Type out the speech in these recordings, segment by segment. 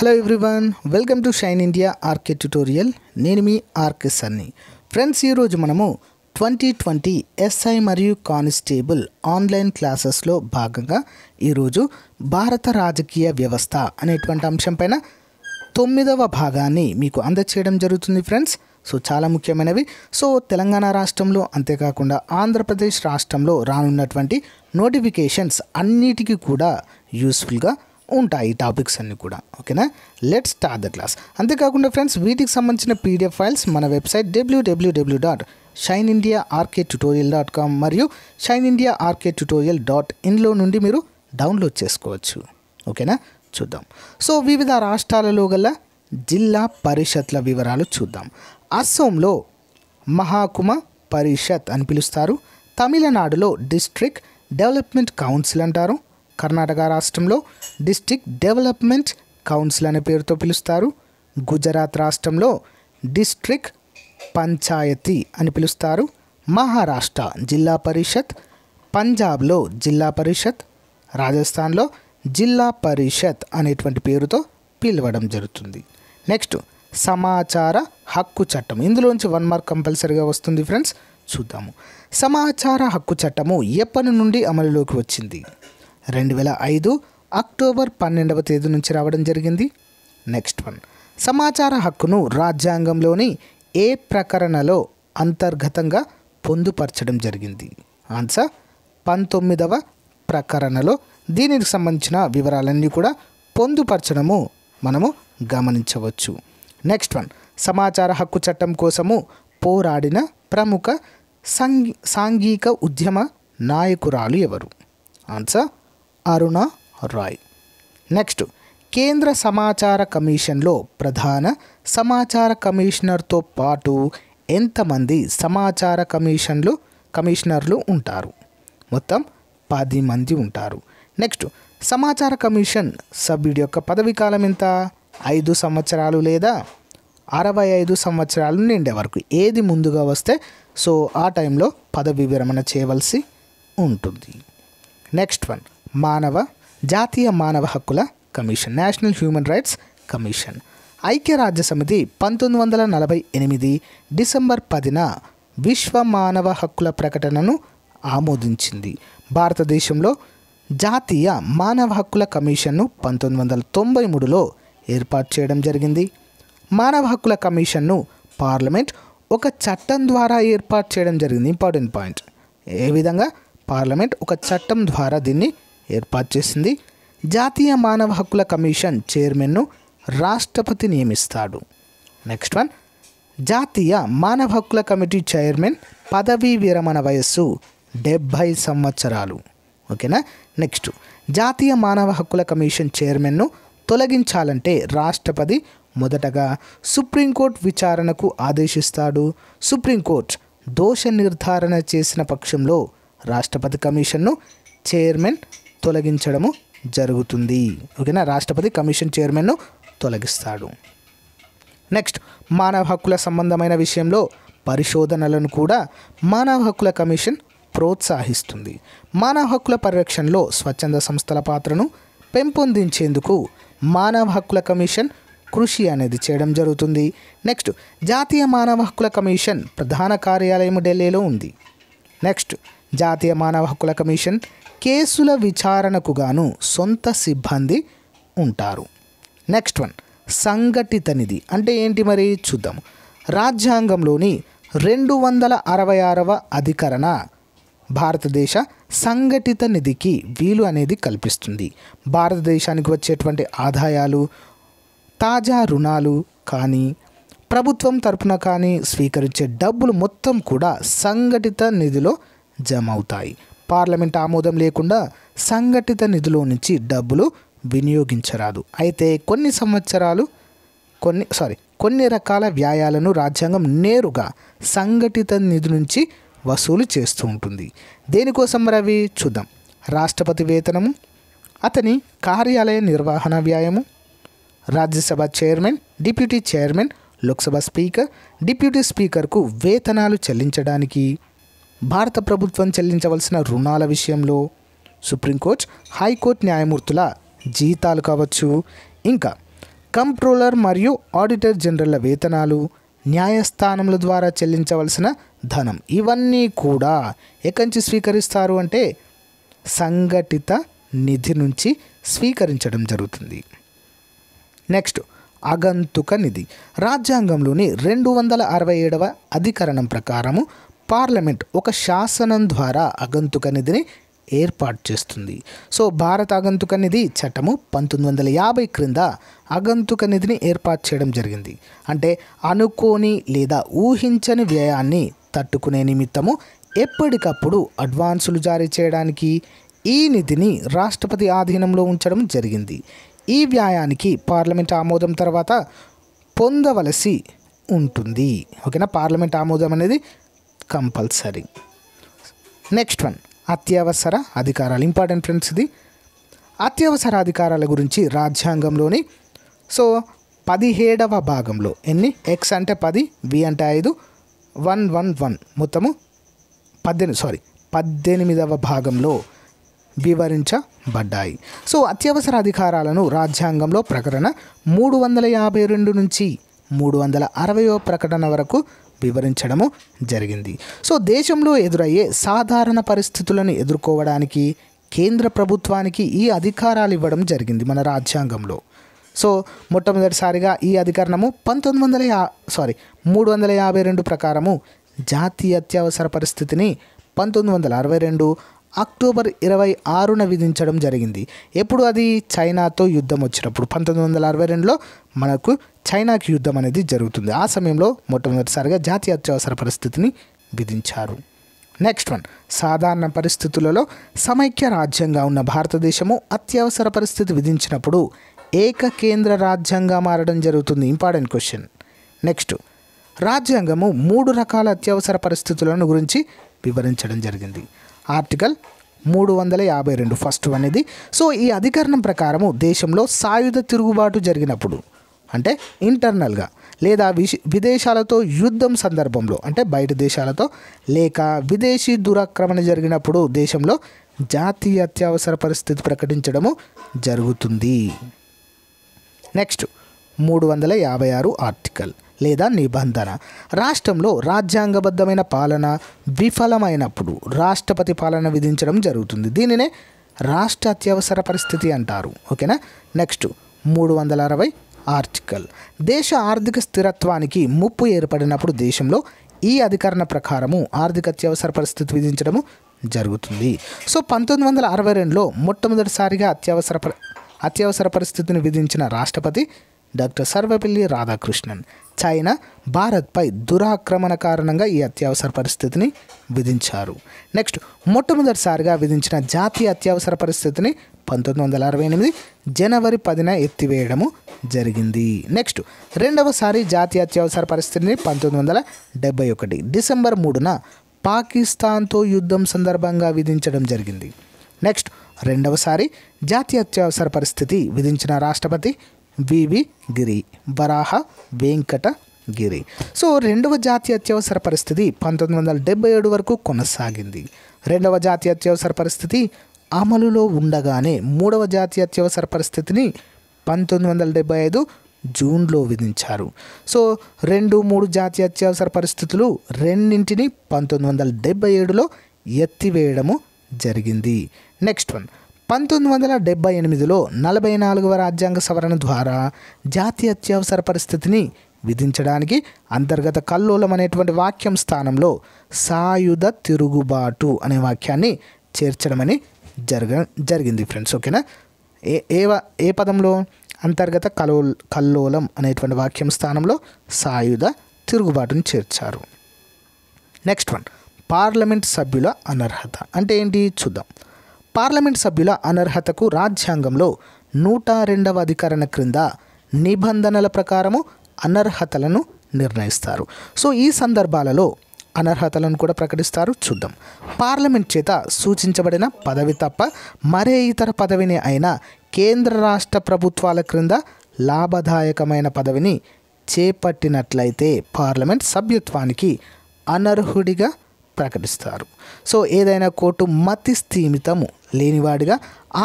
hello everyone welcome to Shine India RK tutorial నేను మీ RK Sunny friends ఈరోజు మనము ట్వంటీ ట్వంటీ ఎస్ఐ మరియు కానిస్టేబుల్ ఆన్లైన్ క్లాసెస్లో భాగంగా ఈరోజు భారత రాజకీయ వ్యవస్థ అనేటువంటి అంశంపైన తొమ్మిదవ భాగాన్ని మీకు అందచేయడం జరుగుతుంది ఫ్రెండ్స్ సో చాలా ముఖ్యమైనవి సో తెలంగాణ రాష్ట్రంలో అంతేకాకుండా ఆంధ్రప్రదేశ్ రాష్ట్రంలో రానున్నటువంటి నోటిఫికేషన్స్ అన్నిటికీ కూడా యూస్ఫుల్గా ఉంటాయి ఈ టాపిక్స్ అన్నీ కూడా ఓకేనా లెట్ స్టార్ట్ ద క్లాస్ అంతేకాకుండా ఫ్రెండ్స్ వీటికి సంబంధించిన పీడిఎఫ్ ఫైల్స్ మన website WWW dot Shine India RK tutorial dot com మరియు Shine India RK tutorial dot ఇన్లో నుండి మీరు డౌన్లోడ్ చేసుకోవచ్చు ఓకేనా చూద్దాం సో వివిధ రాష్ట్రాలలో గల జిల్లా పరిషత్ల వివరాలు చూద్దాం అస్సోంలో మహాకుమ పరిషత్ అని పిలుస్తారు తమిళనాడులో డిస్ట్రిక్ట్ డెవలప్మెంట్ కౌన్సిల్ అంటారు కర్ణాటక రాష్ట్రంలో డిస్టిక్ డెవలప్మెంట్ కౌన్సిల్ అనే పేరుతో పిలుస్తారు గుజరాత్ రాష్ట్రంలో డిస్ట్రిక్ పంచాయతీ అని పిలుస్తారు మహారాష్ట్ర జిల్లా పరిషత్ పంజాబ్లో జిల్లా పరిషత్ రాజస్థాన్లో జిల్లా పరిషత్ అనేటువంటి పేరుతో పిలవడం జరుగుతుంది నెక్స్ట్ సమాచార హక్కు చట్టం ఇందులోంచి వన్ మార్క్ కంపల్సరీగా వస్తుంది ఫ్రెండ్స్ చూద్దాము సమాచార హక్కు చట్టము ఎప్పటి నుండి అమలులోకి వచ్చింది రెండు వేల ఐదు అక్టోబర్ పన్నెండవ తేదీ నుంచి రావడం జరిగింది నెక్స్ట్ వన్ సమాచార హక్కును రాజ్యాంగంలోని ఏ ప్రకరణలో అంతర్గతంగా పొందుపరచడం జరిగింది ఆన్సర్ పంతొమ్మిదవ ప్రకరణలో దీనికి సంబంధించిన వివరాలన్నీ కూడా పొందుపరచడము మనము గమనించవచ్చు నెక్స్ట్ వన్ సమాచార హక్కు చట్టం కోసము పోరాడిన ప్రముఖ సాంఘిక ఉద్యమ నాయకురాలు ఎవరు ఆన్సర్ అరుణ రాయ్ నెక్స్ట్ కేంద్ర సమాచార కమిషన్లో ప్రధాన సమాచార కమిషనర్తో పాటు ఎంతమంది సమాచార కమిషన్లు కమిషనర్లు ఉంటారు మొత్తం పది మంది ఉంటారు నెక్స్ట్ సమాచార కమిషన్ సభ్యుడి యొక్క పదవి కాలం ఎంత ఐదు సంవత్సరాలు లేదా అరవై ఐదు సంవత్సరాలు నిండే వరకు ఏది ముందుగా వస్తే సో ఆ టైంలో పదవి విరమణ చేయవలసి ఉంటుంది నెక్స్ట్ వన్ మానవ జాతీయ మానవ హక్కుల commission national human rights commission ఐక్యరాజ్య సమితి పంతొమ్మిది వందల నలభై ఎనిమిది డిసెంబర్ పదిన విశ్వ మానవ హక్కుల ప్రకటనను ఆమోదించింది భారతదేశంలో జాతీయ మానవ హక్కుల కమిషన్ను పంతొమ్మిది వందల తొంభై మూడులో ఏర్పాటు చేయడం జరిగింది మానవ హక్కుల కమిషన్ను పార్లమెంట్ ఒక చట్టం ద్వారా ఏర్పాటు చేయడం జరిగింది ఇంపార్టెంట్ పాయింట్ ఏ విధంగా పార్లమెంట్ ఒక చట్టం ద్వారా దీన్ని ఏర్పాటు చేసింది జాతీయ మానవ హక్కుల కమిషన్ చైర్మన్ను రాష్ట్రపతి నియమిస్తాడు నెక్స్ట్ వన్ జాతీయ మానవ హక్కుల కమిటీ చైర్మన్ పదవీ విరమణ వయస్సు డెబ్భై సంవత్సరాలు ఓకేనా నెక్స్ట్ జాతీయ మానవ హక్కుల కమిషన్ చైర్మన్ను తొలగించాలంటే రాష్ట్రపతి మొదటగా సుప్రీంకోర్టు విచారణకు ఆదేశిస్తాడు సుప్రీంకోర్టు దోష నిర్ధారణ చేసిన పక్షంలో రాష్ట్రపతి కమిషన్ను చైర్మన్ తొలగించడము జరుగుతుంది ఓకేనా రాష్ట్రపతి కమిషన్ చైర్మన్ను తొలగిస్తాడు నెక్స్ట్ మానవ హక్కుల సంబంధమైన విషయంలో పరిశోధనలను కూడా మానవ హక్కుల కమిషన్ ప్రోత్సాహిస్తుంది మానవ హక్కుల పరిరక్షణలో స్వచ్ఛంద సంస్థల పాత్రను పెంపొందించేందుకు మానవ హక్కుల కమిషన్ కృషి అనేది చేయడం జరుగుతుంది నెక్స్ట్ జాతీయ మానవ హక్కుల కమిషన్ ప్రధాన కార్యాలయం ఢిల్లీలో ఉంది నెక్స్ట్ జాతీయ మానవ హక్కుల కమిషన్ కేసుల విచారణకు గాను సొంత సిబ్బంది ఉంటారు నెక్స్ట్ వన్ సంఘటిత నిధి అంటే ఏంటి మరి చూద్దాము రాజ్యాంగంలోని రెండు వందల అరవై ఆరవ అధికరణ భారతదేశ సంఘటిత నిధికి వీలు అనేది కల్పిస్తుంది భారతదేశానికి వచ్చేటువంటి ఆదాయాలు తాజా రుణాలు కానీ ప్రభుత్వం తరపున కానీ స్వీకరించే డబ్బులు మొత్తం కూడా సంఘటిత నిధిలో జమ అవుతాయి పార్లమెంట్ ఆమోదం లేకుండా సంఘటిత నిధుల నుంచి డబ్బులు వినియోగించరాదు అయితే కొన్ని సంవత్సరాలు కొన్ని సారీ కొన్ని రకాల వ్యాయాలను రాజ్యాంగం నేరుగా సంఘటిత నిధి నుంచి వసూలు చేస్తూ ఉంటుంది దేనికోసం రవి చూద్దాం రాష్ట్రపతి వేతనము అతని కార్యాలయ నిర్వహణ వ్యాయము Rajya Sabha chairman deputy chairman Lok Sabha speaker deputy స్పీకర్కు వేతనాలు చెల్లించడానికి భారత ప్రభుత్వం చెల్లించవలసిన రుణాల విషయంలో సుప్రీంకోర్టు హైకోర్టు న్యాయమూర్తుల జీతాలు కావచ్చు ఇంకా కంప్రోలర్ మరియు ఆడిటర్ జనరల్ల వేతనాలు న్యాయస్థానముల ద్వారా చెల్లించవలసిన ధనం ఇవన్నీ కూడా ఎక్కడి స్వీకరిస్తారు అంటే సంఘటిత నిధి నుంచి స్వీకరించడం జరుగుతుంది నెక్స్ట్ అగంతుక నిధి రాజ్యాంగంలోని రెండు వందల అరవై ఏడవ అధికరణం ప్రకారము పార్లమెంట్ ఒక శాసనం ద్వారా అగంతుక నిధిని ఏర్పాటు చేస్తుంది సో భారత అగంతుక నిధి చట్టము పంతొమ్మిది వందల యాభై క్రింద అగంతుక నిధిని ఏర్పాటు చేయడం జరిగింది అంటే అనుకోని లేదా ఊహించని వ్యయాన్ని తట్టుకునే నిమిత్తము ఎప్పటికప్పుడు అడ్వాన్సులు జారీ చేయడానికి ఈ నిధిని రాష్ట్రపతి ఆధీనంలో ఉంచడం జరిగింది ఈ వ్యాయానికి పార్లమెంట్ ఆమోదం తర్వాత పొందవలసి ఉంటుంది ఓకేనా పార్లమెంట్ ఆమోదం అనేది కంపల్సరీ నెక్స్ట్ వన్ అత్యవసర అధికారాలు ఇంపార్టెంట్ ఫ్రెండ్స్ ఇది అత్యవసర అధికారాల గురించి రాజ్యాంగంలోని సో పదిహేడవ భాగంలో ఎన్ని ఎక్స్ అంటే పది వి అంటే ఐదు వన్ వన్ వన్ మొత్తము పద్దెనిమిది సారీ పద్దెనిమిదవ భాగంలో వివరించబడ్డాయి సో అత్యవసర అధికారాలను రాజ్యాంగంలో ప్రకటన మూడు వందల యాభై రెండు నుంచి మూడు వందల అరవయో ప్రకటన వరకు వివరించడము జరిగింది సో దేశంలో ఎదురయ్యే సాధారణ పరిస్థితులను ఎదుర్కోవడానికి కేంద్ర ప్రభుత్వానికి ఈ అధికారాలు ఇవ్వడం జరిగింది మన రాజ్యాంగంలో సో మొట్టమొదటిసారిగా ఈ అధికరణము పంతొమ్మిది వందల యా సారీ మూడు వందల యాభై రెండు ప్రకారము జాతీయ అత్యవసర పరిస్థితిని పంతొమ్మిది వందల అరవై రెండు అక్టోబర్ ఇరవై ఆరున విధించడం జరిగింది ఎప్పుడు అది చైనాతో యుద్ధం వచ్చినప్పుడు పంతొమ్మిది వందల అరవై రెండులో మనకు చైనాకి యుద్ధం అనేది జరుగుతుంది ఆ సమయంలో మొట్టమొదటిసారిగా జాతీయ అత్యవసర పరిస్థితిని విధించారు నెక్స్ట్ వన్ సాధారణ పరిస్థితులలో సమైక్య రాజ్యంగా ఉన్న భారతదేశము అత్యవసర పరిస్థితి విధించినప్పుడు ఏక కేంద్ర రాజ్యంగా మారడం జరుగుతుంది ఇంపార్టెంట్ క్వశ్చన్ నెక్స్ట్ రాజ్యాంగము మూడు రకాల అత్యవసర పరిస్థితులను గురించి వివరించడం జరిగింది ఆర్టికల్ మూడు వందల యాభై రెండు ఫస్ట్ అనేది సో ఈ అధికరణం ప్రకారము దేశంలో సాయుధ తిరుగుబాటు జరిగినప్పుడు అంటే ఇంటర్నల్గా లేదా విదేశాలతో యుద్ధం సందర్భంలో అంటే బయట దేశాలతో లేక విదేశీ దురాక్రమణ జరిగినప్పుడు దేశంలో జాతీయ అత్యవసర పరిస్థితి ప్రకటించడము జరుగుతుంది నెక్స్ట్ మూడు వందల యాభై ఆరు ఆర్టికల్ లేదా నిబంధన రాష్ట్రంలో రాజ్యాంగబద్ధమైన పాలన విఫలమైనప్పుడు రాష్ట్రపతి పాలన విధించడం జరుగుతుంది దీనినే రాష్ట్ర అత్యవసర పరిస్థితి అంటారు ఓకేనా నెక్స్ట్ మూడు వందల అరవై ఆర్టికల్ దేశ ఆర్థిక స్థిరత్వానికి ముప్పు ఏర్పడినప్పుడు దేశంలో ఈ అధికరణ ప్రకారము ఆర్థిక అత్యవసర పరిస్థితి విధించడము జరుగుతుంది సో పంతొమ్మిది వందల అరవై రెండులో మొట్టమొదటిసారిగా అత్యవసర అత్యవసర పరిస్థితిని విధించిన రాష్ట్రపతి డాక్టర్ సర్వపల్లి రాధాకృష్ణన్ చైనా భారత్పై దురాక్రమణ కారణంగా ఈ అత్యవసర పరిస్థితిని విధించారు నెక్స్ట్ మొట్టమొదటిసారిగా విధించిన జాతీయ అత్యవసర పరిస్థితిని పంతొమ్మిది వందల అరవై ఎనిమిది జనవరి పదిన ఎత్తివేయడము జరిగింది నెక్స్ట్ రెండవసారి జాతీయ అత్యవసర పరిస్థితిని పంతొమ్మిది వందల డెబ్బై ఒకటి డిసెంబర్ మూడున పాకిస్తాన్తో యుద్ధం సందర్భంగా విధించడం జరిగింది నెక్స్ట్ రెండవసారి జాతీయ అత్యవసర పరిస్థితి విధించిన రాష్ట్రపతి వివి గిరి వరాహ వెంకట గిరి సో రెండవ జాతీయ అత్యవసర పరిస్థితి పంతొమ్మిది వందల డెబ్బై ఏడు వరకు కొనసాగింది రెండవ జాతీయ అత్యవసర పరిస్థితి అమలులో ఉండగానే మూడవ జాతీయ అత్యవసర పరిస్థితిని పంతొమ్మిది వందల డెబ్బై ఐదు జూన్లో విధించారు సో రెండు మూడు జాతీయ అత్యవసర పరిస్థితులు రెండింటిని పంతొమ్మిది వందల డెబ్బై ఏడులో ఎత్తివేయడము జరిగింది నెక్స్ట్ వన్ పంతొమ్మిది వందల డెబ్బై ఎనిమిదిలో నలభై నాలుగవ రాజ్యాంగ సవరణ ద్వారా జాతీయ అత్యవసర పరిస్థితిని విధించడానికి అంతర్గత కల్లోలం అనేటువంటి వాక్యం స్థానంలో సాయుధ తిరుగుబాటు అనే వాక్యాన్ని చేర్చడమని జరగ జరిగింది ఫ్రెండ్స్ ఓకేనా ఏ ఏ ఏ పదంలో అంతర్గత కలో కల్లోలం అనేటువంటి వాక్యం స్థానంలో సాయుధ తిరుగుబాటును చేర్చారు నెక్స్ట్ వన్ పార్లమెంట్ సభ్యుల అనర్హత అంటే ఏంటి చూద్దాం పార్లమెంట్ సభ్యుల అనర్హతకు రాజ్యాంగంలో నూట రెండవ అధికరణ క్రింద నిబంధనల ప్రకారము అనర్హతలను నిర్ణయిస్తారు సో ఈ సందర్భాలలో అనర్హతలను కూడా ప్రకటిస్తారు చూద్దాం పార్లమెంట్ చేత సూచించబడిన పదవి తప్ప మరే ఇతర పదవిని అయినా కేంద్ర రాష్ట్ర ప్రభుత్వాల క్రింద లాభదాయకమైన పదవిని చేపట్టినట్లయితే పార్లమెంట్ సభ్యత్వానికి అనర్హుడిగా ప్రకటిస్తారు సో ఏదైనా కోర్టు మతి స్థీమితము లేనివాడిగా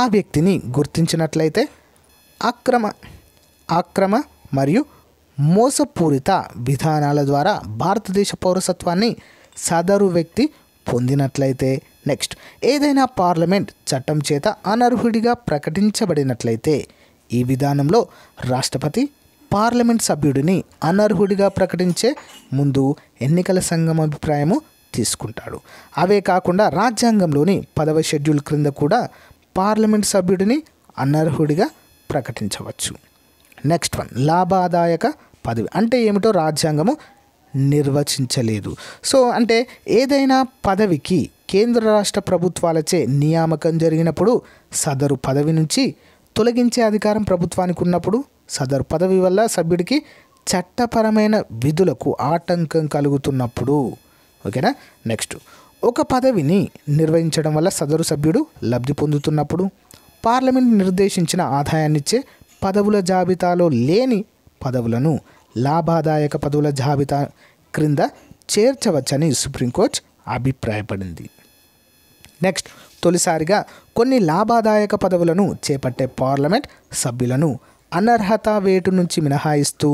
ఆ వ్యక్తిని గుర్తించినట్లయితే అక్రమ అక్రమ మరియు మోసపూరిత విధానాల ద్వారా భారతదేశ పౌరసత్వాన్ని సదరు వ్యక్తి పొందినట్లయితే నెక్స్ట్ ఏదైనా పార్లమెంట్ చట్టం చేత అనర్హుడిగా ప్రకటించబడినట్లయితే ఈ విధానంలో రాష్ట్రపతి పార్లమెంట్ సభ్యుడిని అనర్హుడిగా ప్రకటించే ముందు ఎన్నికల సంఘం అభిప్రాయము తీసుకుంటాడు అవే కాకుండా రాజ్యాంగంలోని పదవ షెడ్యూల్ క్రింద కూడా పార్లమెంట్ సభ్యుడిని అనర్హుడిగా ప్రకటించవచ్చు నెక్స్ట్ వన్ లాభాదాయక పదవి అంటే ఏమిటో రాజ్యాంగము నిర్వచించలేదు సో అంటే ఏదైనా పదవికి కేంద్ర రాష్ట్ర ప్రభుత్వాలచే నియామకం జరిగినప్పుడు సదరు పదవి నుంచి తొలగించే అధికారం ప్రభుత్వానికి ఉన్నప్పుడు సదరు పదవి వల్ల సభ్యుడికి చట్టపరమైన విధులకు ఆటంకం కలుగుతున్నప్పుడు ఓకేనా నెక్స్ట్ ఒక పదవిని నిర్వహించడం వల్ల సదరు సభ్యుడు లబ్ధి పొందుతున్నప్పుడు పార్లమెంట్ నిర్దేశించిన ఆదాయాన్నిచ్చే పదవుల జాబితాలో లేని పదవులను లాభాదాయక పదవుల జాబితా క్రింద చేర్చవచ్చని సుప్రీంకోర్టు అభిప్రాయపడింది నెక్స్ట్ తొలిసారిగా కొన్ని లాభాదాయక పదవులను చేపట్టే పార్లమెంట్ సభ్యులను అనర్హత వేటు నుంచి మినహాయిస్తూ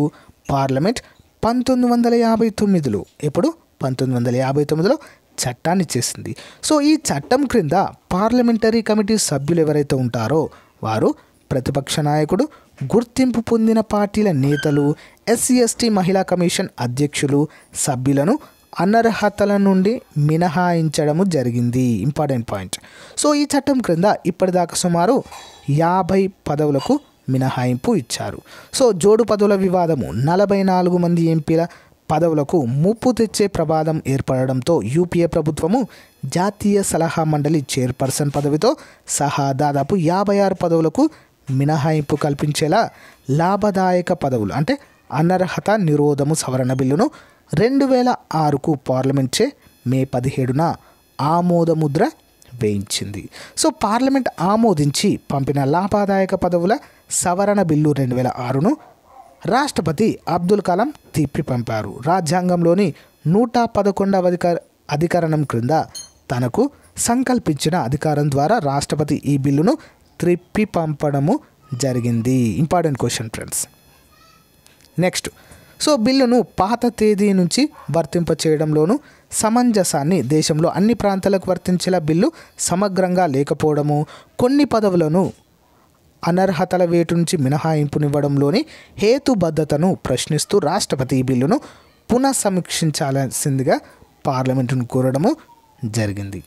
పార్లమెంట్ పంతొమ్మిది వందల యాభై తొమ్మిదిలో ఇప్పుడు పంతొమ్మిది వందల యాభై తొమ్మిదిలో చట్టాన్ని చేసింది సో ఈ చట్టం క్రింద పార్లమెంటరీ కమిటీ సభ్యులు ఎవరైతే ఉంటారో వారు ప్రతిపక్ష నాయకుడు గుర్తింపు పొందిన పార్టీల నేతలు ఎస్సీ ఎస్టీ మహిళా కమిషన్ అధ్యక్షులు సభ్యులను అనర్హతల నుండి మినహాయించడము జరిగింది ఇంపార్టెంట్ పాయింట్ సో ఈ చట్టం క్రింద ఇప్పటిదాకా సుమారు యాభై పదవులకు మినహాయింపు ఇచ్చారు సో జోడు పదవుల వివాదము నలభై నాలుగు మంది ఎంపీల పదవులకు ముప్పు తెచ్చే ప్రమాదం ఏర్పడడంతో యూపీఏ ప్రభుత్వము జాతీయ సలహా మండలి చైర్పర్సన్ పదవితో సహా దాదాపు యాభై ఆరు పదవులకు మినహాయింపు కల్పించేలా లాభదాయక పదవులు అంటే అనర్హత నిరోధము సవరణ బిల్లును రెండు వేల ఆరుకు చే మే పదిహేడున ఆమోదముద్ర వేయించింది సో పార్లమెంట్ ఆమోదించి పంపిన లాభదాయక పదవుల సవరణ బిల్లు రెండు వేల ఆరును రాష్ట్రపతి అబ్దుల్ కలాం తిప్పి పంపారు రాజ్యాంగంలోని నూట పదకొండవ అధికార అధికరణం క్రింద తనకు సంకల్పించిన అధికారం ద్వారా రాష్ట్రపతి ఈ బిల్లును త్రిప్పి పంపడము జరిగింది important question friends next so బిల్లును పాత తేదీ నుంచి వర్తింప చేయడంలోనూ సమంజసాన్ని దేశంలో అన్ని ప్రాంతాలకు వర్తించేలా బిల్లు సమగ్రంగా లేకపోవడము కొన్ని పదవులను అనర్హతల వేటు నుంచి మినహాయింపునివ్వడంలోని హేతుబద్ధతను ప్రశ్నిస్తూ రాష్ట్రపతి ఈ బిల్లును పునఃసమీక్షించాల్సిందిగా పార్లమెంటును కోరడము జరిగింది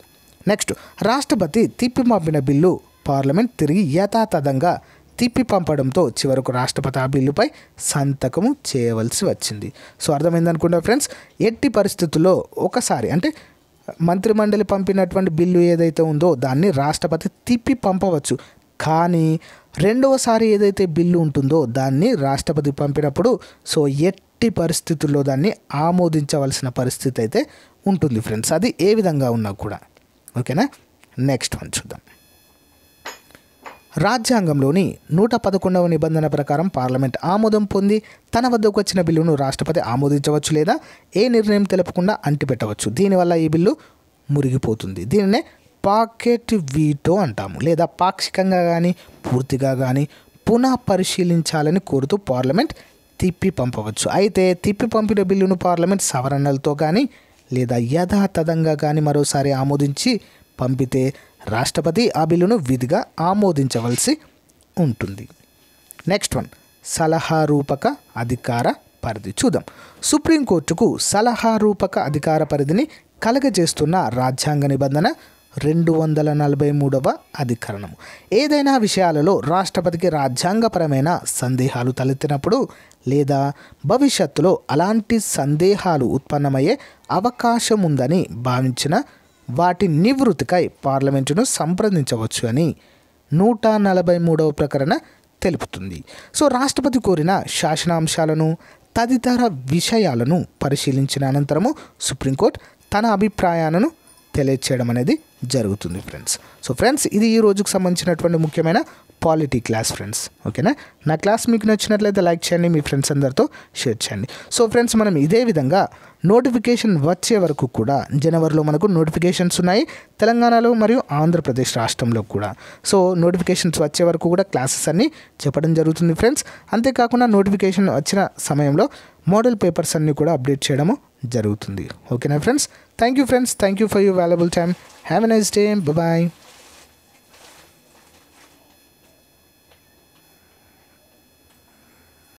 నెక్స్ట్ రాష్ట్రపతి తిప్పి పంపిన బిల్లు పార్లమెంట్ తిరిగి యథాతథంగా తిప్పి పంపడంతో చివరకు రాష్ట్రపతి ఆ బిల్లుపై సంతకము చేయవలసి వచ్చింది సో అర్థమైందనుకుంటా ఫ్రెండ్స్ ఎట్టి పరిస్థితుల్లో ఒకసారి అంటే మంత్రిమండలి పంపినటువంటి బిల్లు ఏదైతే ఉందో దాన్ని రాష్ట్రపతి తిప్పి పంపవచ్చు కానీ రెండవసారి ఏదైతే బిల్లు ఉంటుందో దాన్ని రాష్ట్రపతి పంపినప్పుడు సో ఎట్టి పరిస్థితుల్లో దాన్ని ఆమోదించవలసిన పరిస్థితి అయితే ఉంటుంది ఫ్రెండ్స్ అది ఏ విధంగా ఉన్నా కూడా ఓకేనా నెక్స్ట్ వన్ చూద్దాం రాజ్యాంగంలోని నూట పదకొండవ నిబంధన ప్రకారం పార్లమెంట్ ఆమోదం పొంది తన వద్దకు వచ్చిన బిల్లును రాష్ట్రపతి ఆమోదించవచ్చు లేదా ఏ నిర్ణయం తెలపకుండా అంటిపెట్టవచ్చు దీనివల్ల ఈ బిల్లు మురిగిపోతుంది దీనినే పాకెట్ వీటో అంటాము లేదా పాక్షికంగా కానీ పూర్తిగా కానీ పునః పరిశీలించాలని కోరుతూ పార్లమెంట్ తిప్పి పంపవచ్చు అయితే తిప్పి పంపిన బిల్లును పార్లమెంట్ సవరణలతో కానీ లేదా యథాతథంగా కానీ మరోసారి ఆమోదించి పంపితే రాష్ట్రపతి ఆ బిల్లును విధిగా ఆమోదించవలసి ఉంటుంది నెక్స్ట్ వన్ సలహా రూపక అధికార పరిధి చూద్దాం సుప్రీంకోర్టుకు సలహా రూపక అధికార పరిధిని కలగజేస్తున్న రాజ్యాంగ నిబంధన రెండు వందల నలభై మూడవ అధికరణం ఏదైనా విషయాలలో రాష్ట్రపతికి రాజ్యాంగపరమైన సందేహాలు తలెత్తినప్పుడు లేదా భవిష్యత్తులో అలాంటి సందేహాలు ఉత్పన్నమయ్యే అవకాశం ఉందని భావించిన వాటి నివృత్తికై పార్లమెంటును సంప్రదించవచ్చు అని నూట నలభై మూడవ ప్రకరణ తెలుపుతుంది సో రాష్ట్రపతి కోరిన శాసనాంశాలను తదితర విషయాలను పరిశీలించిన అనంతరము సుప్రీంకోర్టు తన అభిప్రాయాలను తెలియచేయడం అనేది జరుగుతుంది ఫ్రెండ్స్ సో ఫ్రెండ్స్ ఇది ఈ రోజుకు సంబంధించినటువంటి ముఖ్యమైన పాలిటీ క్లాస్ ఫ్రెండ్స్ ఓకేనా నా క్లాస్ మీకు నచ్చినట్లయితే లైక్ చేయండి మీ ఫ్రెండ్స్ అందరితో షేర్ చేయండి సో ఫ్రెండ్స్ మనం ఇదే విధంగా నోటిఫికేషన్ వచ్చే వరకు కూడా జనవరిలో మనకు నోటిఫికేషన్స్ ఉన్నాయి తెలంగాణలో మరియు ఆంధ్రప్రదేశ్ రాష్ట్రంలో కూడా సో నోటిఫికేషన్స్ వచ్చే వరకు కూడా క్లాసెస్ అన్నీ చెప్పడం జరుగుతుంది ఫ్రెండ్స్ అంతేకాకుండా నోటిఫికేషన్ వచ్చిన సమయంలో మోడల్ పేపర్స్ అన్నీ కూడా అప్డేట్ చేయడము జరుగుతుంది ఓకేనా friends thank you friends thank you for you valuable time have a nice day bye